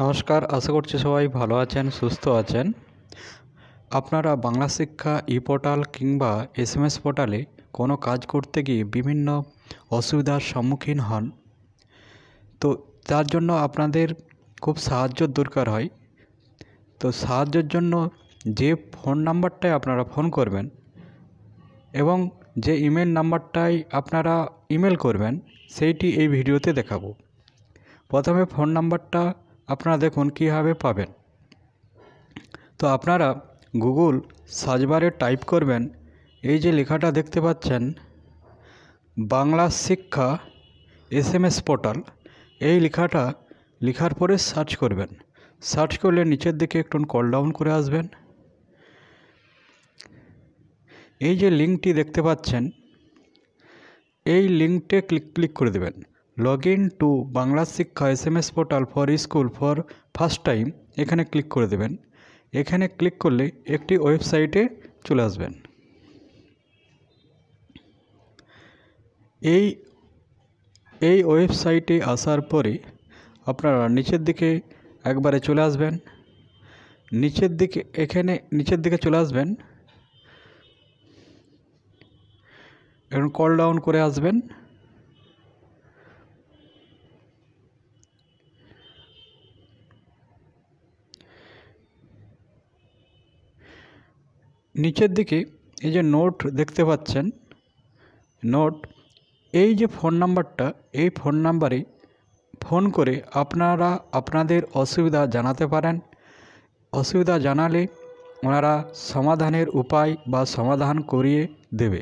নমস্কার আশা করছি সবাই ভালো আছেন সুস্থ আছেন আপনারা বাংলা শিক্ষা ই পোর্টাল কিংবা এস এম এস পোর্টালে কোনো কাজ করতে গিয়ে বিভিন্ন অসুবিধার সম্মুখীন হন তো তার জন্য আপনাদের খুব সাহায্য দরকার হয় তো সাহায্যের জন্য যে ফোন নাম্বারটায় আপনারা ফোন করবেন এবং যে ইমেল নাম্বারটায় আপনারা ইমেল করবেন সেইটি এই ভিডিওতে দেখাবো প্রথমে ফোন নাম্বারটা আপনারা দেখুন কীভাবে পাবেন তো আপনারা গুগল সার্চবারে টাইপ করবেন এই যে লেখাটা দেখতে পাচ্ছেন বাংলা শিক্ষা এসএমএস পোর্টাল এই লেখাটা লেখার পরে সার্চ করবেন সার্চ করলে নিচের দিকে একটু কল ডাউন করে আসবেন এই যে লিঙ্কটি দেখতে পাচ্ছেন এই লিঙ্কটে ক্লিক ক্লিক করে দেবেন log in to Bangla Shiksha S M S portal for school for first time এখানে ক্লিক করে দেবেন এখানে ক্লিক করলে একটি ওয়েবসাইটে চলে আসবেন এই এই ওয়েবসাইটে আসার পরে আপনারা নিচের দিকে একবারে চলে আসবেন নিচের দিকে এখানে নিচের দিকে চলে আসবেন এখন কল ডাউন করে আসবেন নিচের দিকে এই যে নোট দেখতে পাচ্ছেন নোট এই যে ফোন নাম্বারটা এই ফোন নাম্বারে ফোন করে আপনারা আপনাদের অসুবিধা জানাতে পারেন অসুবিধা জানালে ওনারা সমাধানের উপায় বা সমাধান করিয়ে দেবে